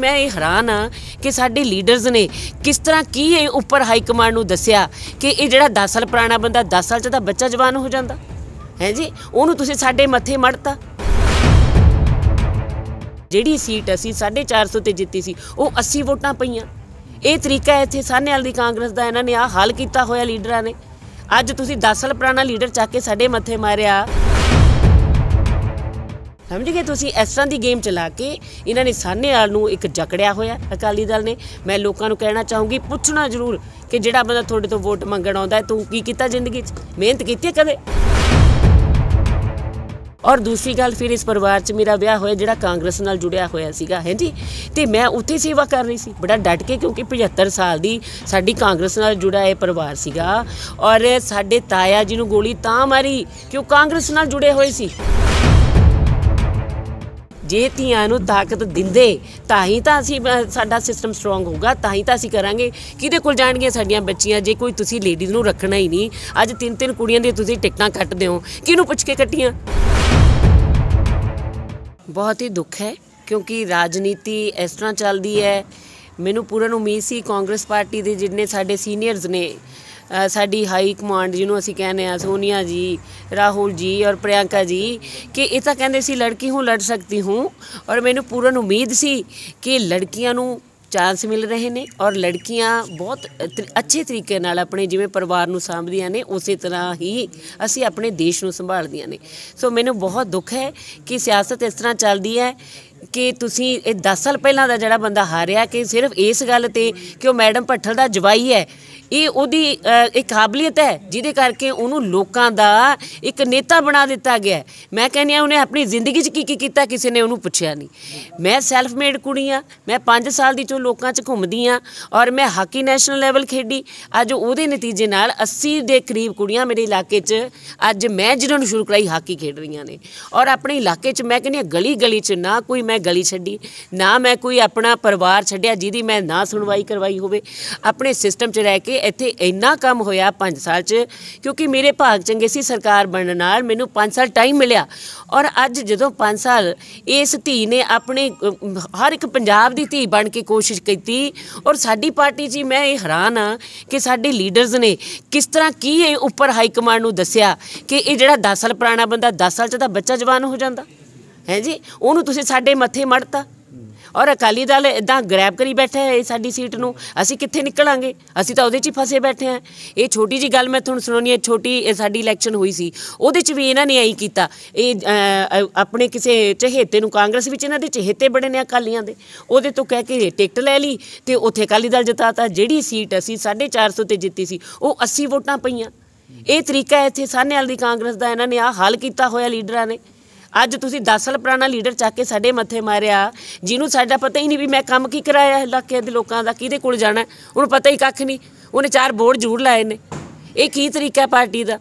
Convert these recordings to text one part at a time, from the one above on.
ਮੈਂ ਇਹ ਹੈਰਾਨ ਆ ਕਿ ਸਾਡੇ ਲੀਡਰਸ ਨੇ ਕਿਸ ਤਰ੍ਹਾਂ ਕੀ ਇਹ ਉੱਪਰ ਹਾਈ ਕਮਾਂਡ ਨੂੰ ਦੱਸਿਆ ਕਿ ਇਹ ਜਿਹੜਾ 10 ਸਾਲ ਪੁਰਾਣਾ ਬੰਦਾ 10 ਸਾਲ ਚ ਤਾਂ ਬੱਚਾ ਜਵਾਨ ਹੋ ਜਾਂਦਾ ਹੈ ਜੀ ਉਹਨੂੰ ਤੁਸੀਂ ਸਾਡੇ ਮੱਥੇ ਮੜਤਾ ਜਿਹੜੀ ਸੀਟ ਅਸੀਂ 450 ਤੇ ਜਿੱਤੀ ਸੀ ਉਹ 80 ਵੋਟਾਂ ਪਈਆਂ ਇਹ ਤਰੀਕਾ ਇੱਥੇ ਸਾਹਨੇਵਾਲ ਦੀ ਕਾਂਗਰਸ ਦਾ ਇਹਨਾਂ ਨੇ ਆ ਹਾਲ ਕੀਤਾ ਹੋਇਆ ਲੀਡਰਾਂ ਨੇ ਅੱਜ ਤੁਸੀਂ 10 ਸਾਲ ਪੁਰਾਣਾ ਲੀਡਰ ਚੱਕ ਕੇ ਸਾਡੇ ਮੱਥੇ ਮਾਰਿਆ ਸਮਝ ਗਏ ਤੁਸੀਂ ਇਸ ਤਰ੍ਹਾਂ ਦੀ ਗੇਮ ਚਲਾ ਕੇ ਇਹਨਾਂ ਨੇ ਸਾਹਨੇ ਵਾਲ ਨੂੰ ਇੱਕ ਜਕੜਿਆ ਹੋਇਆ ਅਕਾਲੀ ਦਲ ਨੇ ਮੈਂ ਲੋਕਾਂ ਨੂੰ ਕਹਿਣਾ ਚਾਹੂੰਗੀ ਪੁੱਛਣਾ ਜ਼ਰੂਰ ਕਿ ਜਿਹੜਾ ਬੰਦਾ ਤੁਹਾਡੇ ਤੋਂ ਵੋਟ ਮੰਗਣ ਆਉਂਦਾ ਤੂੰ ਕੀ ਕੀਤਾ ਜ਼ਿੰਦਗੀ 'ਚ ਮਿਹਨਤ ਕੀਤੀ ਕਦੇ ਔਰ ਦੂਸਰੀ ਗੱਲ ਫਿਰ ਇਸ ਪਰਿਵਾਰ 'ਚ ਮੇਰਾ ਵਿਆਹ ਹੋਇਆ ਜਿਹੜਾ ਕਾਂਗਰਸ ਨਾਲ ਜੁੜਿਆ ਹੋਇਆ ਸੀਗਾ ਹੈ ਜੀ ਤੇ ਮੈਂ ਉੱਥੇ ਸੇਵਾ ਕਰ ਰਹੀ ਸੀ ਬੜਾ ਡਟ ਕੇ ਕਿਉਂਕਿ 75 ਸਾਲ ਦੀ ਸਾਡੀ ਕਾਂਗਰਸ ਨਾਲ ਜੁੜਾ ਇਹ ਪਰਿਵਾਰ ਸੀਗਾ ਔਰ ਸਾਡੇ ਤਾਇਆ ਜੀ ਨੂੰ ਗੋਲੀ ਤਾਂ ਮਾਰੀ ਕਿਉਂ ਕਾਂਗਰਸ ਨਾਲ ਜੁੜੇ ਹੋਏ ਸੀ ਜੇ ਧੀਆਂ ਨੂੰ ਤਾਕਤ ਦਿੰਦੇ ਤਾਂ ਹੀ ਤਾਂ ਅਸੀਂ ਸਾਡਾ ਸਿਸਟਮ ਸਟਰੋਂਗ ਹੋਊਗਾ ਤਾਂ ਹੀ ਤਾਂ ਅਸੀਂ ਕਰਾਂਗੇ ਕਿਹਦੇ ਕੋਲ ਜਾਣਗੀਆਂ ਸਾਡੀਆਂ ਬੱਚੀਆਂ ਜੇ ਕੋਈ ਤੁਸੀਂ ਲੇਡੀਜ਼ ਨੂੰ ਰੱਖਣਾ ਹੀ ਨਹੀਂ ਅੱਜ ਤਿੰਨ ਤਿੰਨ ਕੁੜੀਆਂ ਦੀ ਤੁਸੀਂ ਟਿਕਟਾਂ ਕੱਟਦੇ ਹੋ ਕਿਹਨੂੰ ਪੁੱਛ ਕੇ ਕੱਟੀਆਂ ਬਹੁਤ ਹੀ ਦੁੱਖ ਹੈ ਕਿਉਂਕਿ ਰਾਜਨੀਤੀ ਇਸ ਤਰ੍ਹਾਂ ਚੱਲਦੀ ਹੈ ਮੈਨੂੰ ਪੂਰਨ ਉਮੀਦ ਸੀ ਕਾਂਗਰਸ ਪਾਰਟੀ ਦੇ ਜਿੰਨੇ ਸਾਡੇ ਸੀਨੀਅਰਸ ਨੇ ਸਾਡੀ ਹਾਈ ਕਮਾਂਡ ਜਿਹਨੂੰ ਅਸੀਂ ਕਹਿੰਦੇ ਆ ਸੋਨੀਆ ਜੀ ਰਾਹੁਲ ਜੀ ਔਰ ਪ੍ਰਿਆੰਕਾ ਜੀ ਕਿ ਇਹ ਤਾਂ ਕਹਿੰਦੇ ਸੀ ਲੜਕੀ ਹੂੰ ਲੜ ਸਕਦੀ ਹੂੰ ਔਰ ਮੈਨੂੰ ਪੂਰਨ ਉਮੀਦ ਸੀ ਕਿ ਲੜਕੀਆਂ ਨੂੰ ਚਾਂਸ ਮਿਲ ਰਹੇ ਨੇ ਔਰ ਲੜਕੀਆਂ ਬਹੁਤ ਅੱਛੇ ਤਰੀਕੇ ਨਾਲ ਆਪਣੇ ਜਿਵੇਂ ਪਰਿਵਾਰ ਨੂੰ ਸੰਭਾਲਦੀਆਂ ਨੇ ਉਸੇ ਤਰ੍ਹਾਂ ਹੀ ਅਸੀਂ ਆਪਣੇ ਦੇਸ਼ ਨੂੰ ਸੰਭਾਲਦੀਆਂ ਨੇ ਸੋ ਮੈਨੂੰ ਬਹੁਤ ਦੁੱਖ ਹੈ ਕਿ ਸਿਆਸਤ ਇਸ ਤਰ੍ਹਾਂ ਚੱਲਦੀ ਹੈ ਕਿ ਤੁਸੀਂ ਇਹ 10 ਸਾਲ ਪਹਿਲਾਂ ਦਾ ਜਿਹੜਾ ਬੰਦਾ ਹਾਰਿਆ ਕਿ ਸਿਰਫ ਇਸ ਗੱਲ ਤੇ ਕਿ ਉਹ ਮੈਡਮ ਭੱਠਲ ਦਾ ਜਵਾਈ ਹੈ ਇਹ ਉਹਦੀ ਇੱਕ ਕਾਬਲੀਅਤ ਹੈ ਜਿਹਦੇ ਕਰਕੇ ਉਹਨੂੰ ਲੋਕਾਂ ਦਾ ਇੱਕ ਨੇਤਾ ਬਣਾ ਦਿੱਤਾ ਗਿਆ ਮੈਂ ਕਹਿੰਦੀ ਆ ਉਹਨੇ ਆਪਣੀ ਜ਼ਿੰਦਗੀ 'ਚ ਕੀ ਕੀ ਕੀਤਾ ਕਿਸੇ ਨੇ ਉਹਨੂੰ ਪੁੱਛਿਆ ਨਹੀਂ ਮੈਂ ਸੈਲਫ ਮੇਡ ਕੁੜੀ ਆ ਮੈਂ 5 ਸਾਲ ਦੀ ਚੋਂ ਲੋਕਾਂ 'ਚ ਘੁੰਮਦੀ ਆ ਔਰ ਮੈਂ ਹਾਕੀ ਨੈਸ਼ਨਲ ਲੈਵਲ ਖੇਡੀ ਅੱਜ ਉਹਦੇ ਨਤੀਜੇ ਨਾਲ 80 ਦੇ ਕਰੀਬ ਕੁੜੀਆਂ ਮੇਰੇ ਇਲਾਕੇ 'ਚ ਅੱਜ ਮੈਂ ਜਿਹਨਾਂ ਨੂੰ ਸ਼ੁਰੂ ਕਰਾਈ ਹਾਕੀ ਖੇਡ ਰਹੀਆਂ ਨੇ ਔਰ ਆਪਣੇ ਇਲਾਕੇ 'ਚ ਮੈਂ ਕਹਿੰਦੀ ਆ ਗਲੀ ਗਲੀ 'ਚ ਨਾ ਕੋਈ ਮੈਂ ਗਲੀ ਛੱਡੀ ਨਾ ਮੈਂ ਕੋਈ ਆਪਣਾ ਪਰਿਵਾਰ ਛੱਡਿਆ ਜਿਹਦੀ ਮੈਂ ਨਾ ਸੁਣਵਾਈ ਕਰਵਾਈ ਹੋਵੇ ਆਪਣੇ ਸਿਸਟਮ 'ਚ ਰਹਿ ਕੇ ਇੱਥੇ ਇੰਨਾ ਕੰਮ ਹੋਇਆ 5 ਸਾਲ 'ਚ ਕਿਉਂਕਿ ਮੇਰੇ ਭਾਗ ਚੰਗੇ ਸੀ ਸਰਕਾਰ ਬਣਨ ਨਾਲ ਮੈਨੂੰ 5 ਸਾਲ ਟਾਈਮ ਮਿਲਿਆ ਔਰ ਅੱਜ ਜਦੋਂ 5 ਸਾਲ ਇਸ ਧੀ ਨੇ ਆਪਣੇ ਹਰ ਇੱਕ ਪੰਜਾਬ ਦੀ ਧੀ ਬਣ ਕੇ ਕੋਸ਼ਿਸ਼ ਕੀਤੀ ਔਰ ਸਾਡੀ ਪਾਰਟੀ ਜੀ ਮੈਂ ਇਹ ਹੈਰਾਨ ਆ ਕਿ ਸਾਡੇ ਲੀਡਰਸ ਨੇ ਕਿਸ ਤਰ੍ਹਾਂ ਕੀ ਇਹ ਉੱਪਰ ਹਾਈ ਕਮਾਂਡ ਨੂੰ ਦੱਸਿਆ ਕਿ ਇਹ ਜਿਹੜਾ 10 ਸਾਲ ਪੁਰਾਣਾ ਬੰਦਾ 10 ਸਾਲ 'ਚ ਤਾਂ ਬੱਚਾ ਜਵਾਨ ਹੋ ਜਾਂਦਾ ਹੈ ਜੀ ਉਹਨੂੰ ਤੁਸੀਂ ਸਾਡੇ ਮੱਥੇ ਮੜਤਾ ਔਰ ਅਕਾਲੀ ਦਲ ਇਦਾਂ ਗ੍ਰੈਬ ਕਰੀ ਬੈਠਾ ਹੈ ਸਾਡੀ ਸੀਟ ਨੂੰ ਅਸੀਂ ਕਿੱਥੇ ਨਿਕਲਾਂਗੇ ਅਸੀਂ ਤਾਂ ਉਹਦੇ 'ਚ ਹੀ ਫਸੇ ਬੈਠੇ ਆ ਇਹ ਛੋਟੀ ਜੀ ਗੱਲ ਮੈਂ ਤੁਹਾਨੂੰ ਸੁਣਾਉਣੀ ਹੈ ਛੋਟੀ ਸਾਡੀ ਇਲੈਕਸ਼ਨ ਹੋਈ ਸੀ ਉਹਦੇ 'ਚ ਵੀ ਇਹਨਾਂ ਨੇ ਐਂ ਕੀਤਾ ਇਹ ਆਪਣੇ ਕਿਸੇ ਚਹੇਤੇ ਨੂੰ ਕਾਂਗਰਸ ਵਿੱਚ ਇਹਨਾਂ ਦੇ ਚਹੇਤੇ ਬੜੇ ਨੇ ਅਕਾਲੀਆਂ ਦੇ ਉਹਦੇ ਤੋਂ ਕਹਿ ਕੇ ਟਿਕਟ ਲੈ ਲਈ ਤੇ ਉੱਥੇ ਅਕਾਲੀ ਦਲ ਜਿਤਾਤਾ ਜਿਹੜੀ ਸੀਟ ਅਸੀਂ 450 ਤੇ ਜਿੱਤੀ ਸੀ ਉਹ 80 ਵੋਟਾਂ ਪਈਆਂ ਇਹ ਤਰੀਕਾ ਇੱਥੇ ਸਾਹਨੇ ਵਾਲੀ ਕਾਂਗਰਸ ਦਾ ਇਹਨਾਂ ਨੇ ਆ ਹੱਲ ਕੀਤਾ ਹੋਇਆ ਲੀਡਰਾਂ ਨੇ ਅੱਜ ਤੁਸੀਂ 10 ਸਾਲ ਪੁਰਾਣਾ ਲੀਡਰ ਚੱਕ ਕੇ ਸਾਡੇ ਮੱਥੇ ਮਾਰਿਆ ਜਿਹਨੂੰ ਸਾਡਾ ਪਤਾ ਹੀ ਨਹੀਂ ਵੀ ਮੈਂ ਕੰਮ ਕੀ ਕਰਾਇਆ ਇਲਾਕੇ ਦੇ ਲੋਕਾਂ ਦਾ ਕਿਹਦੇ ਕੋਲ ਜਾਣਾ ਉਹਨੂੰ ਪਤਾ ਹੀ ਕੱਖ ਨਹੀਂ ਉਹਨੇ ਚਾਰ ਬੋਰਡ ਜੂੜ ਲਾਏ ਨੇ ਇਹ ਕੀ ਤਰੀਕਾ ਹੈ ਪਾਰਟੀ ਦਾ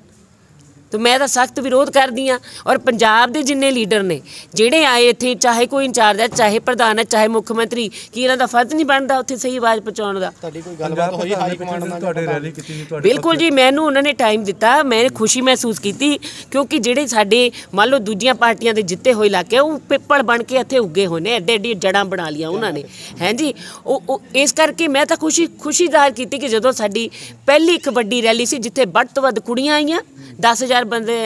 ਤੋ ਮੈਂ ਤਾਂ ਸਖਤ ਵਿਰੋਧ ਕਰਦੀ ਆ ਔਰ ਪੰਜਾਬ ਦੇ ਜਿੰਨੇ ਲੀਡਰ ਨੇ ਜਿਹੜੇ ਆਏ ਇੱਥੇ ਚਾਹੇ ਕੋਈ ਇੰਚਾਰਜ ਹੈ ਚਾਹੇ ਪ੍ਰਧਾਨ ਹੈ ਚਾਹੇ ਮੁੱਖ ਮੰਤਰੀ ਕੀ ਇਹਨਾਂ ਦਾ ਫਰਜ਼ ਨਹੀਂ ਬਣਦਾ ਉੱਥੇ ਸਹੀ ਆਵਾਜ਼ ਪਹੁੰਚਾਉਣ ਦਾ ਤੁਹਾਡੀ ਕੋਈ ਗੱਲਬਾਤ ਹੋਈ ਹਾਈ ਕਮਾਂਡ ਨਾਲ ਤੁਹਾਡੇ ਰੈਲੀ ਕੀਤੀ ਨਹੀਂ ਤੁਹਾਡੇ ਬਿਲਕੁਲ ਜੀ ਮੈਨੂੰ ਉਹਨਾਂ ਨੇ ਟਾਈਮ ਦਿੱਤਾ ਮੈਂ ਖੁਸ਼ੀ ਮਹਿਸੂਸ ਕੀਤੀ ਕਿਉਂਕਿ ਜਿਹੜੇ ਸਾਡੇ ਮੰਨ ਲਓ ਦੂਜੀਆਂ ਪਾਰਟੀਆਂ ਦੇ ਜਿੱਤੇ ਹੋਏ ਇਲਾਕੇ ਉਹ ਪਿੱਪਲ ਬਣ ਕੇ ਇੱਥੇ ਉੱਗੇ ਹੋਏ ਨੇ ਐਡੇ ਐਡੀ ਜੜਾਂ ਬਣਾ ਲਿਆ ਉਹਨਾਂ ਨੇ ਹਾਂਜੀ ਉਹ ਇਸ ਕਰਕੇ ਮੈਂ ਤਾਂ ਖੁਸ਼ੀ ਖੁਸ਼ੀ ਜ਼ਾਹਰ ਕੀਤੀ ਕਿ ਜਦੋਂ ਸਾਡੀ ਪਹਿਲੀ ਵੱਡੀ ਰੈਲੀ ਸੀ ਜਿੱਥੇ ਵੱਧ ਤੋਂ ਵੱਧ ਕੁੜੀਆਂ ਆਈਆਂ 10000 4 ਬੰਦੇ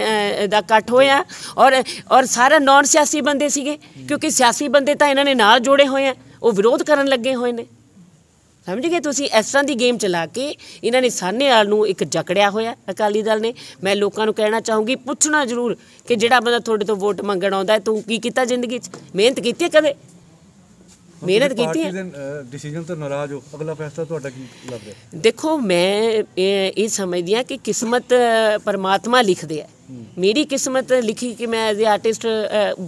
ਦਾ ਇਕੱਠ ਹੋਇਆ ਔਰ ਔਰ ਸਾਰੇ ਨਾਨ ਸਿਆਸੀ ਬੰਦੇ ਸੀਗੇ ਕਿਉਂਕਿ ਸਿਆਸੀ ਬੰਦੇ ਤਾਂ ਇਹਨਾਂ ਨੇ ਨਾਲ ਜੋੜੇ ਹੋਏ ਆ ਉਹ ਵਿਰੋਧ ਕਰਨ ਲੱਗੇ ਹੋਏ ਨੇ ਸਮਝ ਗਏ ਤੁਸੀਂ ਇਸ ਤਰ੍ਹਾਂ ਦੀ ਗੇਮ ਚਲਾ ਕੇ ਇਹਨਾਂ ਨੇ ਸਾਨੇ ਵਾਲ ਨੂੰ ਇੱਕ ਜਕੜਿਆ ਹੋਇਆ ਅਕਾਲੀ ਦਲ ਨੇ ਮੈਂ ਲੋਕਾਂ ਨੂੰ ਕਹਿਣਾ ਚਾਹੂੰਗੀ ਪੁੱਛਣਾ ਜ਼ਰੂਰ ਕਿ ਜਿਹੜਾ ਬੰਦਾ ਤੁਹਾਡੇ ਤੋਂ ਵੋਟ ਮੰਗਣ ਆਉਂਦਾ ਤੂੰ ਕੀ ਕੀਤਾ ਜ਼ਿੰਦਗੀ 'ਚ ਮਿਹਨਤ ਕੀਤੀ ਕਦੇ ਮਿਹਨਤ ਕੀਤੀ ਹੈ ਡਿਸੀਜਨ ਤੋਂ ਨਾਰਾਜ਼ ਹੋ ਅਗਲਾ ਫੈਸਲਾ ਤੁਹਾਡਾ ਕੀ ਲੱਗ ਰਿਹਾ ਦੇਖੋ ਮੈਂ ਇਹ ਸਮਝਦੀ ਆ ਕਿ ਕਿਸਮਤ ਪਰਮਾਤਮਾ ਲਿਖਦੇ ਆ ਮੇਰੀ ਕਿਸਮਤ ਲਿਖੀ ਕਿ ਮੈਂ ਐਜ਼ ਆਰਟਿਸਟ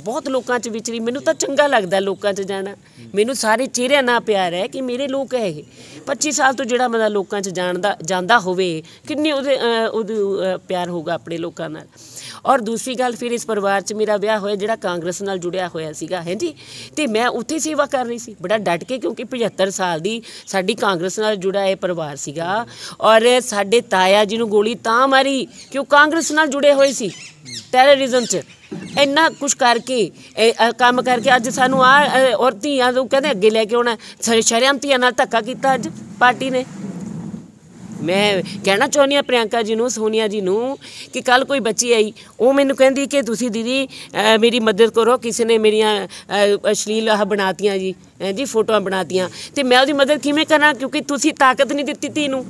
ਬਹੁਤ ਲੋਕਾਂ 'ਚ ਵਿਚਰੀ ਮੈਨੂੰ ਤਾਂ ਚੰਗਾ ਲੱਗਦਾ ਲੋਕਾਂ 'ਚ ਜਾਣਾ ਮੈਨੂੰ ਸਾਰੇ ਚਿਹਰਿਆਂ ਨਾਲ ਪਿਆਰ ਹੈ ਕਿ ਮੇਰੇ ਲੋਕ ਹੈ ਇਹ 25 ਸਾਲ ਤੋਂ ਜਿਹੜਾ ਮੈਂ ਲੋਕਾਂ 'ਚ ਜਾਣਦਾ ਜਾਂਦਾ ਹੋਵੇ ਕਿੰਨੇ ਉਹਦੇ ਉਹਦੇ ਪਿਆਰ ਹੋਊਗਾ ਆਪਣੇ ਲੋਕਾਂ ਨਾਲ ਔਰ ਦੂਸਰੀ ਗੱਲ ਫਿਰ ਇਸ ਪਰਿਵਾਰ 'ਚ ਮੇਰਾ ਵਿਆਹ ਹੋਇਆ ਜਿਹੜਾ ਕਾਂਗਰਸ ਨਾਲ ਜੁੜਿਆ ਹੋਇਆ ਸੀਗਾ ਹੈ ਜੀ ਤੇ ਮੈਂ ਉੱਥੇ ਸੇਵਾ ਕਰ ਰਹੀ ਸੀ ਬੜਾ ਡਟ ਕੇ ਕਿਉਂਕਿ 75 ਸਾਲ ਦੀ ਸਾਡੀ ਕਾਂਗਰਸ ਨਾਲ ਜੁੜਿਆ ਇਹ ਪਰਿਵਾਰ ਸੀਗਾ ਔਰ ਸਾਡੇ ਤਾਇਆ ਜੀ ਨੂੰ ਗੋਲੀ ਤਾਂ ਮਾਰੀ ਕਿ ਉਹ ਕਾਂਗਰਸ ਨਾਲ ਜੁੜੇ ਹੋਏ ਸੀ ਟੈਰਰਿਜ਼ਮ 'ਚ ਇੰਨਾ ਕੁਝ ਕਰਕੇ ਇਹ ਕੰਮ ਕਰਕੇ ਅੱਜ ਸਾਨੂੰ ਆ ਔਰ ਧੀਆਂ ਨੂੰ ਕਹਿੰਦੇ ਅੱਗੇ ਲੈ ਕੇ ਆਉਣਾ ਸਾਰੇ ਸ਼ਰਿਆਮ ਧੀਆਂ ਨਾਲ ਧੱਕਾ ਕੀਤਾ ਅੱਜ ਪਾਰਟੀ ਨੇ ਮੈਂ ਕਹਿਣਾ ਚਾਹੁੰਦੀ ਆ ਪ੍ਰਿਆੰਕਾ ਜੀ ਨੂੰ ਸੋਨੀਆ ਜੀ ਨੂੰ ਕਿ ਕੱਲ ਕੋਈ ਬੱਚੀ ਆਈ ਉਹ ਮੈਨੂੰ ਕਹਿੰਦੀ ਕਿ ਤੁਸੀਂ ਦੀਦੀ ਮੇਰੀ ਮਦਦ ਕਰੋ ਕਿਸੇ ਨੇ ਮੇਰੀਆਂ ਅਸ਼ਲੀਲ ਆ ਬਣਾਤੀਆਂ ਜੀ ਜੀ ਫੋਟੋਆਂ ਬਣਾਤੀਆਂ ਤੇ ਮੈਂ ਉਹਦੀ ਮਦਦ ਕਿਵੇਂ ਕਰਾਂ ਕਿਉਂਕਿ ਤੁਸੀਂ ਤਾਕਤ ਨਹੀਂ ਦਿੱਤੀ ਤੀ ਨੂੰ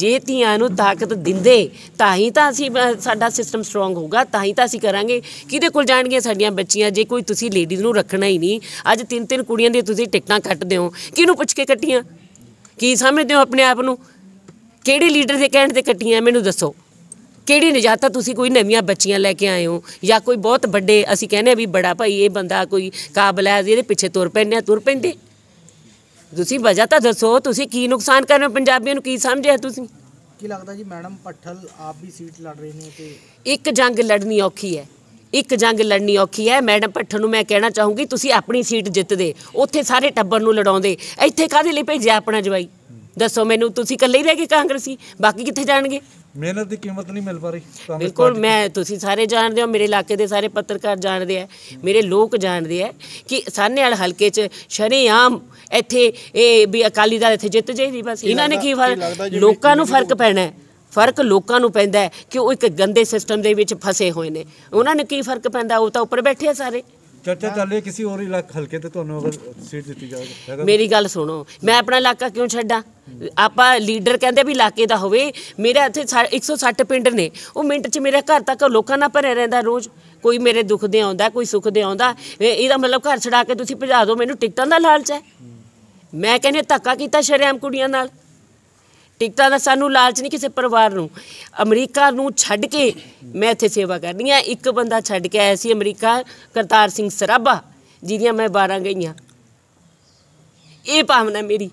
ਜੇ ਧੀਆਂ ਨੂੰ ਤਾਕਤ ਦਿੰਦੇ ਤਾਂ ਹੀ ਤਾਂ ਅਸੀਂ ਸਾਡਾ ਸਿਸਟਮ ਸਟਰੋਂਗ ਹੋਊਗਾ ਤਾਂ ਹੀ ਤਾਂ ਅਸੀਂ ਕਰਾਂਗੇ ਕਿਹਦੇ ਕੋਲ ਜਾਣਗੀਆਂ ਸਾਡੀਆਂ ਬੱਚੀਆਂ ਜੇ ਕੋਈ ਤੁਸੀਂ ਲੇਡੀਜ਼ ਨੂੰ ਰੱਖਣਾ ਹੀ ਨਹੀਂ ਅੱਜ ਤਿੰਨ ਤਿੰਨ ਕੁੜੀਆਂ ਦੀ ਤੁਸੀਂ ਟਿਕਟਾਂ ਕੱਟਦੇ ਹੋ ਕਿਹਨੂੰ ਪੁੱਛ ਕੇ ਕੱਟੀਆਂ ਕੀ ਸਮਝਦੇ ਹੋ ਆਪਣੇ ਆਪ ਨੂੰ ਕਿਹੜੇ ਲੀਡਰ ਦੇ ਕਹਿਣ ਤੇ ਕੱਟੀਆਂ ਮੈਨੂੰ ਦੱਸੋ ਕਿਹੜੀ ਨਜਾਤਾ ਤੁਸੀਂ ਕੋਈ ਨਵੀਆਂ ਬੱਚੀਆਂ ਲੈ ਕੇ ਆਏ ਹੋ ਜਾਂ ਕੋਈ ਬਹੁਤ ਵੱਡੇ ਅਸੀਂ ਕਹਿੰਦੇ ਆ ਵੀ ਬੜਾ ਭਾਈ ਇਹ ਬੰਦਾ ਕੋਈ ਕਾਬਲ ਹੈ ਇਹਦੇ ਪਿੱਛੇ ਤੁਰ ਪੈਣੇ ਤੁਰ ਪੈਂਦੇ ਤੁਸੀਂ ਵਜ੍ਹਾ ਤਾਂ ਦੱਸੋ ਤੁਸੀਂ ਕੀ ਨੁਕਸਾਨ ਕਰ ਰਹੇ ਹੋ ਪੰਜਾਬੀਆਂ ਨੂੰ ਕੀ ਸਮਝਿਆ ਤੁਸੀਂ ਕੀ ਲੱਗਦਾ ਜੀ ਮੈਡਮ ਪੱਠਲ ਆਪ ਵੀ ਸੀਟ ਲੜ ਰਹੇ ਨੇ ਤੇ ਇੱਕ ਜੰਗ ਲੜਨੀ ਔਖੀ ਹੈ ਇੱਕ ਜੰਗ ਲੜਨੀ ਔਖੀ ਹੈ ਮੈਡਮ ਪੱਠਲ ਨੂੰ ਮੈਂ ਕਹਿਣਾ ਚਾਹੂੰਗੀ ਤੁਸੀਂ ਆਪਣੀ ਸੀਟ ਜਿੱਤਦੇ ਉੱਥੇ ਸਾਰੇ ਟੱਬਰ ਨੂੰ ਲੜਾਉਂਦੇ ਇੱਥੇ ਕਾਹਦੇ ਲਈ ਭੇਜਿਆ ਆਪਣਾ ਜਵਾਈ ਦੱਸੋ ਮੈਨੂੰ ਤੁਸੀਂ ਇਕੱਲੇ ਹੀ ਰਹਿ ਗਏ ਕਾਂਗਰਸੀ ਬਾਕੀ ਕਿੱਥੇ ਜਾਣਗੇ ਮਿਹਨਤ ਦੀ ਕੀਮਤ ਨਹੀਂ ਮਿਲ ਪਾ ਰਹੀ ਬਿਲਕੁਲ ਮੈਂ ਤੁਸੀਂ ਸਾਰੇ ਜਾਣਦੇ ਹੋ ਮੇਰੇ ਇਲਾਕੇ ਦੇ ਸਾਰੇ ਪੱਤਰਕਾਰ ਜਾਣਦੇ ਆ ਮੇਰੇ ਲੋਕ ਜਾਣਦੇ ਆ ਕਿ ਸਾਨੇ ਵਾਲ ਹਲਕੇ 'ਚ ਆਮ ਇੱਥੇ ਇਹ ਵੀ ਅਕਾਲੀ ਦਲ ਇੱਥੇ ਜਿੱਤ ਜਾਈਦੀ ਬਸ ਇਹਨਾਂ ਨੇ ਕੀ ਲੋਕਾਂ ਨੂੰ ਫਰਕ ਪੈਣਾ ਹੈ ਫਰਕ ਲੋਕਾਂ ਨੂੰ ਪੈਂਦਾ ਕਿ ਉਹ ਇੱਕ ਗੰਦੇ ਸਿਸਟਮ ਦੇ ਵਿੱਚ ਫਸੇ ਹੋਏ ਨੇ ਉਹਨਾਂ ਨੇ ਕੀ ਫਰਕ ਪੈਂਦਾ ਉਹ ਤਾਂ ਉੱਪਰ ਬੈਠੇ ਆ ਸਾਰੇ ਚਾਚਾ ਚੱਲੇ ਕਿਸੇ ਹੋਰ ਇਲਾਕੇ ਹਲਕੇ ਤੇ ਤੁਹਾਨੂੰ ਅਗਰ ਸੀਟ ਦਿੱਤੀ ਜਾਵੇ ਮੇਰੀ ਗੱਲ ਸੁਣੋ ਮੈਂ ਆਪਣਾ ਇਲਾਕਾ ਕਿਉਂ ਛੱਡਾਂ ਆਪਾਂ ਲੀਡਰ ਕਹਿੰਦੇ ਵੀ ਇਲਾਕੇ ਦਾ ਹੋਵੇ ਮੇਰਾ ਇੱਥੇ 160 ਪਿੰਡ ਨੇ ਉਹ ਮਿੰਟ 'ਚ ਮੇਰੇ ਘਰ ਤੱਕ ਲੋਕਾਂ ਨਾਲ ਭਰਿਆ ਰਹਿੰਦਾ ਰੋਜ਼ ਕੋਈ ਮੇਰੇ ਦੁੱਖ ਦੇ ਆਉਂਦਾ ਕੋਈ ਸੁੱਖ ਦੇ ਆਉਂਦਾ ਇਹਦਾ ਮਤਲਬ ਘਰ ਛਡਾ ਕੇ ਤੁਸੀਂ ਭਜਾ ਦਿਓ ਮੈਨੂੰ ਟਿਕਟਾਂ ਦਾ ਲਾਲਚ ਹੈ ਮੈਂ ਕਹਿੰਦੇ ਧੱਕਾ ਕੀਤਾ ਸ਼ਰਿਆਮ ਕੁੜੀਆਂ ਨਾਲ ਟਿਕਟਾਂ ਦਾ ਸਾਨੂੰ ਲਾਲਚ ਨਹੀਂ ਕਿਸੇ ਪਰਿਵਾਰ ਨੂੰ ਅਮਰੀਕਾ ਨੂੰ ਛੱਡ ਕੇ ਮੈਂ ਇੱਥੇ ਸੇਵਾ ਕਰਨੀ ਆ ਇੱਕ ਬੰਦਾ ਛੱਡ ਕੇ ਆਇਆ ਸੀ ਅਮਰੀਕਾ ਕਰਤਾਰ ਸਿੰਘ ਸਰਾਭਾ ਜਿਹਦੀਆਂ ਮੈਂ 12 ਗਈਆਂ ਇਹ ਭਾਵਨਾ ਮੇਰੀ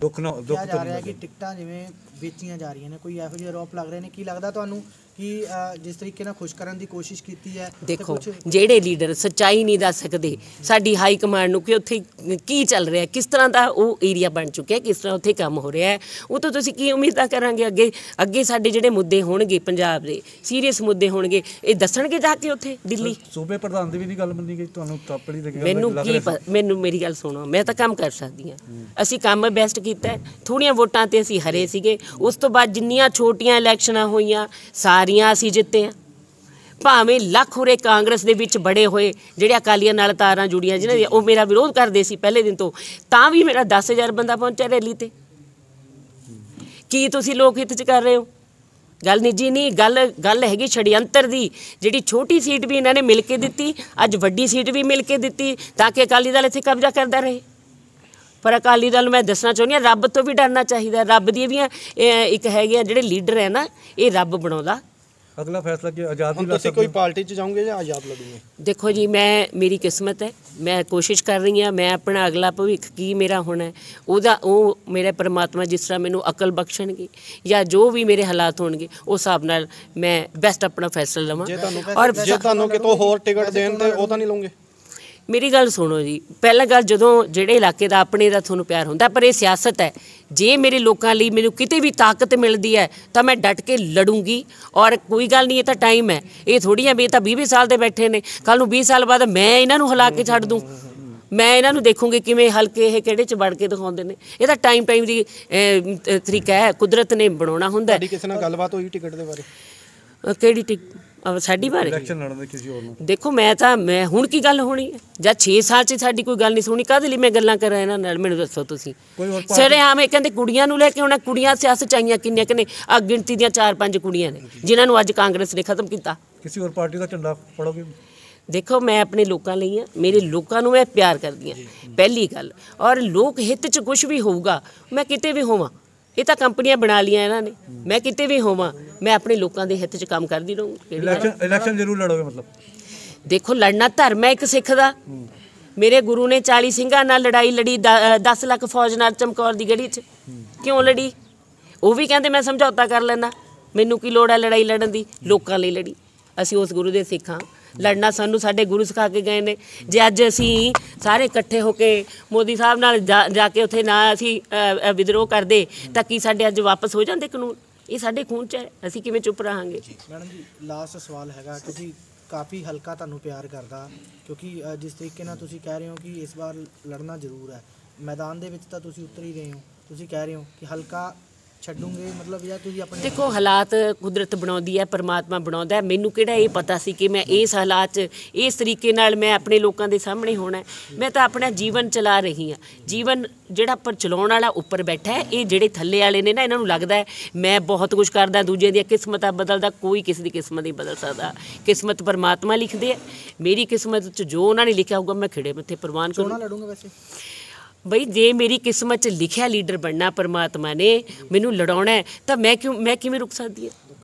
ਦੁੱਖ ਨਾ ਦੁੱਖ ਤੋਂ ਕਿ ਟਿਕਟਾਂ ਜਿਵੇਂ ਵੇਚੀਆਂ ਜਾ ਰਹੀਆਂ ਨੇ ਕੋਈ ਇਹੋ ਜਿਹਾ ਰੋਪ ਲੱਗ ਰਹੇ ਨੇ ਕੀ ਲੱਗਦਾ ਤੁਹਾਨੂੰ ਕਿ ਜਿਸ ਤਰੀਕੇ ਨਾਲ ਖੁਸ਼ ਕਰਨ ਦੀ ਕੋਸ਼ਿਸ਼ ਕੀਤੀ ਹੈ ਦੇਖੋ ਜਿਹੜੇ ਲੀਡਰ ਸੱਚਾਈ ਨਹੀਂ ਦੱਸ ਸਕਦੇ ਸਾਡੀ ਹਾਈ ਕਮਾਂਡ ਨੂੰ ਕਿ ਉੱਥੇ ਕੀ ਚੱਲ ਰਿਹਾ ਕਿਸ ਤਰ੍ਹਾਂ ਦਾ ਉਹ ਏਰੀਆ ਬਣ ਚੁੱਕਿਆ ਕਿਸ ਤਰ੍ਹਾਂ ਉੱਥੇ ਕੰਮ ਹੋ ਰਿਹਾ ਹੈ ਉਹ ਤੋਂ ਤੁਸੀਂ ਕੀ ਉਮੀਦਾਂ ਕਰਾਂਗੇ ਅੱਗੇ ਅੱਗੇ ਸਾਡੇ ਜਿਹੜੇ ਮੁੱਦੇ ਹੋਣਗੇ ਪੰਜਾਬ ਦੇ ਸੀਰੀਅਸ ਮੁੱਦੇ ਹੋਣਗੇ ਇਹ ਦੱਸਣਗੇ ਜਾ ਕੇ ਉੱਥੇ ਦਿੱਲੀ ਸੂਬੇ ਪ੍ਰਧਾਨ ਦੀ ਵੀ ਨਹੀਂ ਗੱਲ ਮੰਨੀ ਗਈ ਤੁਹਾਨੂੰ ਤਾਪੜੀ ਦੇ ਮੈਨੂੰ ਕੀ ਮੈਨੂੰ ਮੇਰੀ ਗੱਲ ਸੁਣੋ ਮੈਂ ਤਾਂ ਕੰਮ ਕਰ ਸਕਦੀ ਹਾਂ ਅਸੀਂ ਕੰਮ ਬੈਸਟ ਕੀਤਾ ਥੋੜੀਆਂ ਵੋਟਾਂ ਤੇ ਅਸੀਂ ਹਰੇ ਸੀਗੇ ਉਸ ਤੋਂ ਬਾਅਦ ਜਿੰਨੀਆਂ ਛੋਟੀਆਂ ਇਲੈਕਸ਼ਨਾਂ ਹੋਈਆਂ ਸਾਰੇ ਸਾਰੀਆਂ ਅਸੀਂ ਜਿੱਤੇ ਆ ਭਾਵੇਂ ਲੱਖ ਉਰੇ ਕਾਂਗਰਸ ਦੇ ਵਿੱਚ ਬੜੇ ਹੋਏ ਜਿਹੜੇ ਅਕਾਲੀਆਂ ਨਾਲ ਤਾਰਾਂ ਜੁੜੀਆਂ ਜਿਨ੍ਹਾਂ ਦੀ ਉਹ ਮੇਰਾ ਵਿਰੋਧ ਕਰਦੇ ਸੀ ਪਹਿਲੇ ਦਿਨ ਤੋਂ ਤਾਂ ਵੀ ਮੇਰਾ 10000 ਬੰਦਾ ਪਹੁੰਚਿਆ ਰੈਲੀ ਤੇ ਕੀ ਤੁਸੀਂ ਲੋਕ ਹਿੱਤ ਚ ਕਰ ਰਹੇ ਹੋ ਗੱਲ ਨਿੱਜੀ ਨਹੀਂ ਗੱਲ ਗੱਲ ਹੈਗੀ ਛੜਿਅੰਤਰ ਦੀ ਜਿਹੜੀ ਛੋਟੀ ਸੀਟ ਵੀ ਇਹਨਾਂ ਨੇ ਮਿਲ ਕੇ ਦਿੱਤੀ ਅੱਜ ਵੱਡੀ ਸੀਟ ਵੀ ਮਿਲ ਕੇ ਦਿੱਤੀ ਤਾਂ ਕਿ ਅਕਾਲੀ ਦਲ ਇੱਥੇ ਕਬਜ਼ਾ ਕਰਦਾ ਰਹੇ ਪਰ ਅਕਾਲੀ ਦਲ ਮੈਂ ਦੱਸਣਾ ਚਾਹੁੰਦੀ ਹਾਂ ਰੱਬ ਤੋਂ ਵੀ ਡਰਨਾ ਚਾਹੀਦਾ ਰੱਬ ਦੀ ਵੀ ਇੱਕ ਹੈਗੇ ਜਿਹੜੇ ਲੀਡਰ ਹੈ ਨਾ ਇਹ ਰੱਬ ਬਣਾਉਂਦਾ ਅਗਲਾ ਫੈਸਲਾ ਕਿ ਆਜ਼ਾਦੀ ਹੁਣ ਤੁਸੀਂ ਕੋਈ ਪਾਰਟੀ 'ਚ ਜਾਓਗੇ ਜਾਂ ਆਜ਼ਾਦ ਲੜੋਗੇ ਦੇਖੋ ਜੀ ਮੈਂ ਮੇਰੀ ਕਿਸਮਤ ਹੈ ਮੈਂ ਕੋਸ਼ਿਸ਼ ਕਰ ਰਹੀ ਹਾਂ ਮੈਂ ਆਪਣਾ ਅਗਲਾ ਭਵਿੱਖ ਕੀ ਮੇਰਾ ਹੋਣਾ ਉਹਦਾ ਉਹ ਮੇਰੇ ਪਰਮਾਤਮਾ ਜਿਸ ਤਰ੍ਹਾਂ ਮੈਨੂੰ ਅਕਲ ਬਖਸ਼ਣਗੇ ਜਾਂ ਜੋ ਵੀ ਮੇਰੇ ਹਾਲਾਤ ਹੋਣਗੇ ਉਸ ਹਿਸਾਬ ਨਾਲ ਮੈਂ ਬੈਸਟ ਆਪਣਾ ਫੈਸਲਾ ਲਵਾਂ ਔਰ ਜੇ ਤੁਹਾਨੂੰ ਕਿਤੋਂ ਹੋਰ ਟਿਕਟ ਦੇਣ ਤੇ ਉਹ ਤਾਂ ਨਹੀਂ ਲਵਾਂਗੇ ਮੇਰੀ ਗੱਲ ਸੁਣੋ ਜੀ ਪਹਿਲਾ ਗੱਲ ਜਦੋਂ ਜਿਹੜੇ ਇਲਾਕੇ ਦਾ ਆਪਣੇ ਦਾ ਤੁਹਾਨੂੰ ਪਿਆਰ ਹੁੰਦਾ ਪਰ ਇਹ ਸਿਆਸਤ ਹੈ ਜੇ ਮੇਰੇ ਲੋਕਾਂ ਲਈ ਮੈਨੂੰ ਕਿਤੇ ਵੀ ਤਾਕਤ ਮਿਲਦੀ ਹੈ ਤਾਂ ਮੈਂ ਡਟ ਕੇ ਲੜੂੰਗੀ ਔਰ ਕੋਈ ਗੱਲ ਨਹੀਂ ਇਹ ਤਾਂ ਟਾਈਮ ਹੈ ਇਹ ਥੋੜੀਆਂ ਵੀ ਤਾਂ 20 ਸਾਲ ਦੇ ਬੈਠੇ ਨੇ ਕੱਲ ਨੂੰ 20 ਸਾਲ ਬਾਅਦ ਮੈਂ ਇਹਨਾਂ ਨੂੰ ਹਲਾ ਕੇ ਛੱਡ ਦੂੰ ਮੈਂ ਇਹਨਾਂ ਨੂੰ ਦੇਖੂੰਗੀ ਕਿਵੇਂ ਹਲਕੇ ਇਹ ਕਿਹੜੇ ਚ ਵੜ ਕੇ ਦਿਖਾਉਂਦੇ ਨੇ ਇਹ ਤਾਂ ਟਾਈਮ ਟਾਈਮ ਦੀ ਤਰੀਕਾ ਹੈ ਕੁਦਰਤ ਨੇ ਬਣਾਉਣਾ ਹੁੰਦਾ ਹੈ ਕਿਸੇ ਨਾਲ ਗੱਲਬਾਤ ਹੋਈ ਟਿਕਟ ਦੇ ਬਾਰੇ ਕਿਹੜੀ ਟਿਕਟ ਆ ਸਾਡੀ ਬਾਰੇ ਇਲੈਕਸ਼ਨ ਲੜਨ ਦੇ ਕਿਸੇ ਹੋਰ ਨੂੰ ਦੇਖੋ ਮੈਂ ਤਾਂ ਮੈਂ ਹੁਣ ਕੀ ਗੱਲ ਹੋਣੀ ਹੈ ਜਾਂ 6 ਸਾਲ 'ਚ ਸਾਡੀ ਕੋਈ ਗੱਲ ਨਹੀਂ ਸੁਣੀ ਕਾਹਦੇ ਲਈ ਮੈਂ ਗੱਲਾਂ ਕਰ ਰਿਹਾ ਇਹਨਾਂ ਨਾਲ ਮੈਨੂੰ ਦੱਸੋ ਤੁਸੀਂ ਕੋਈ ਹੋਰ ਭਾਰਤ- ਸਿਰੇ ਕਹਿੰਦੇ ਕੁੜੀਆਂ ਨੂੰ ਲੈ ਕੇ ਆਉਣਾ ਕੁੜੀਆਂ ਸਿਆਸਤ ਚਾਈਆਂ ਕਿੰਨੀਆਂ ਕਿ ਆ ਗਿਣਤੀ ਦੀਆਂ 4-5 ਕੁੜੀਆਂ ਨੇ ਜਿਨ੍ਹਾਂ ਨੂੰ ਅੱਜ ਕਾਂਗਰਸ ਨੇ ਖਤਮ ਕੀਤਾ ਕਿਸੇ ਹੋਰ ਪਾਰਟੀ ਦਾ ਝੰਡਾ ਫੜੋਗੇ ਦੇਖੋ ਮੈਂ ਆਪਣੇ ਲੋਕਾਂ ਲਈ ਆ ਮੇਰੇ ਲੋਕਾਂ ਨੂੰ ਮੈਂ ਪਿਆਰ ਕਰਦੀ ਆ ਪਹਿਲੀ ਗੱਲ ਔਰ ਲੋਕ ਹਿੱਤ 'ਚ ਕੁਝ ਵੀ ਹੋਊਗਾ ਮੈਂ ਕਿਤੇ ਵੀ ਹੋਵਾਂ ਇਹ ਤਾਂ ਕੰਪਨੀਆਂ ਬਣਾ ਲੀਆਂ ਇਹਨਾਂ ਨੇ ਮੈਂ ਕਿਤੇ ਵੀ ਹੋਵਾਂ ਮੈਂ ਆਪਣੇ ਲੋਕਾਂ ਦੇ ਹਿੱਤ 'ਚ ਕੰਮ ਕਰਦੀ ਰਹੂੰ ਇਲੈਕਸ਼ਨ ਇਲੈਕਸ਼ਨ ਜ਼ਰੂਰ ਲੜੋਗੇ ਮਤਲਬ ਦੇਖੋ ਲੜਨਾ ਧਰਮ ਹੈ ਇੱਕ ਸਿੱਖ ਦਾ ਮੇਰੇ ਗੁਰੂ ਨੇ 40 ਸਿੰਘਾਂ ਨਾਲ ਲੜਾਈ ਲੜੀ 10 ਲੱਖ ਫੌਜ ਨਾਲ ਚਮਕੌਰ ਦੀ ਗੜੀ 'ਚ ਕਿਉਂ ਲੜੀ ਉਹ ਵੀ ਕਹਿੰਦੇ ਮੈਂ ਸਮਝੌਤਾ ਕਰ ਲੈਣਾ ਮੈਨੂੰ ਕੀ ਲੋੜ ਹੈ ਲੜਾਈ ਲੜਨ ਦੀ ਲੋਕਾਂ ਲਈ ਲੜੀ ਅਸੀਂ ਉਸ ਗੁਰੂ ਦੇ ਸਿੱਖਾਂ ਲੜਨਾ ਸਾਨੂੰ ਸਾਡੇ ਗੁਰੂ ਸਿਖਾ ਕੇ ਗਏ ਨੇ ਜੇ ਅੱਜ ਅਸੀਂ ਸਾਰੇ ਇਕੱਠੇ ਹੋ ਕੇ ਮੋਦੀ ਸਾਹਿਬ ਨਾਲ ਜਾ ਕੇ ਉੱਥੇ ਨਾ ਅਸੀਂ ਵਿਦਰੋਹ ਕਰਦੇ ਤਾਂ ਕੀ ਸਾਡੇ ਅੱਜ ਵਾਪਸ ਹੋ ਜਾਂਦੇ ਕਾਨੂੰਨ ਇਹ ਸਾਡੇ ਖੂਨ 'ਚ ਹੈ ਅਸੀਂ ਕਿਵੇਂ ਚੁੱਪ ਰਹਾਂਗੇ ਮੈਡਮ ਜੀ ਲਾਸਟ ਸਵਾਲ ਹੈਗਾ ਕਿ ਤੁਸੀਂ ਕਾਫੀ ਹਲਕਾ ਤੁਹਾਨੂੰ ਪਿਆਰ ਕਰਦਾ ਕਿਉਂਕਿ ਜਿਸ ਤਰੀਕੇ ਨਾਲ ਤੁਸੀਂ ਕਹਿ ਰਹੇ ਹੋ ਕਿ ਇਸ ਵਾਰ ਲੜਨਾ ਜ਼ਰੂਰ ਹੈ ਮੈਦਾਨ ਦੇ ਵਿੱਚ ਤਾਂ ਤੁਸੀਂ ਉਤਰ ਹੀ ਗਏ ਹੋ ਤੁਸੀਂ ਕਹਿ ਰਹੇ ਹੋ ਕਿ ਹਲਕਾ ਛੱਡੂਗੇ ਮਤਲਬ ਜਾਂ ਤੁਸੀਂ ਆਪਣੇ ਦੇਖੋ ਹਾਲਾਤ ਕੁਦਰਤ ਬਣਾਉਂਦੀ ਹੈ ਪਰਮਾਤਮਾ ਬਣਾਉਂਦਾ ਹੈ ਮੈਨੂੰ ਕਿਹੜਾ ਇਹ ਪਤਾ ਸੀ ਕਿ ਮੈਂ ਇਸ ਹਾਲਾਤ 'ਚ ਇਸ ਤਰੀਕੇ ਨਾਲ ਮੈਂ ਆਪਣੇ ਲੋਕਾਂ ਦੇ ਸਾਹਮਣੇ ਹੋਣਾ ਮੈਂ ਤਾਂ ਆਪਣਾ ਜੀਵਨ ਚਲਾ ਰਹੀ ਹਾਂ ਜੀਵਨ ਜਿਹੜਾ ਪਰ ਚਲਾਉਣ ਵਾਲਾ ਉੱਪਰ ਬੈਠਾ ਹੈ ਇਹ ਜਿਹੜੇ ਥੱਲੇ ਵਾਲੇ ਨੇ ਨਾ ਇਹਨਾਂ ਨੂੰ ਲੱਗਦਾ ਹੈ ਮੈਂ ਬਹੁਤ ਕੁਝ ਕਰਦਾ ਦੂਜੇ ਕਿਸਮਤ ਕਿਸਮਤਾਂ ਬਦਲਦਾ ਕੋਈ ਕਿਸੇ ਦੀ ਕਿਸਮਤ ਨਹੀਂ ਬਦਲ ਸਕਦਾ ਕਿਸਮਤ ਪਰਮਾਤਮਾ ਲਿਖਦੇ ਹੈ ਮੇਰੀ ਕਿਸਮਤ 'ਚ ਜੋ ਉਹਨਾਂ ਨੇ ਲਿਖਿਆ ਹੋਊਗਾ ਮੈਂ ਖਿੜੇ ਮੱਥੇ ਪ੍ਰਵਾਨ ਕਰੂੰਗਾ ਲੜੂੰਗਾ ਵੈਸੇ ਬਈ ਜੇ ਮੇਰੀ ਕਿਸਮਤ 'ਚ ਲਿਖਿਆ ਲੀਡਰ ਬਣਨਾ ਪਰਮਾਤਮਾ ਨੇ ਮੈਨੂੰ ਲੜਾਉਣਾ ਤਾਂ ਮੈਂ ਕਿਉਂ ਮੈਂ ਕਿਵੇਂ ਰੁਕ ਸਕਦੀ ਹਾਂ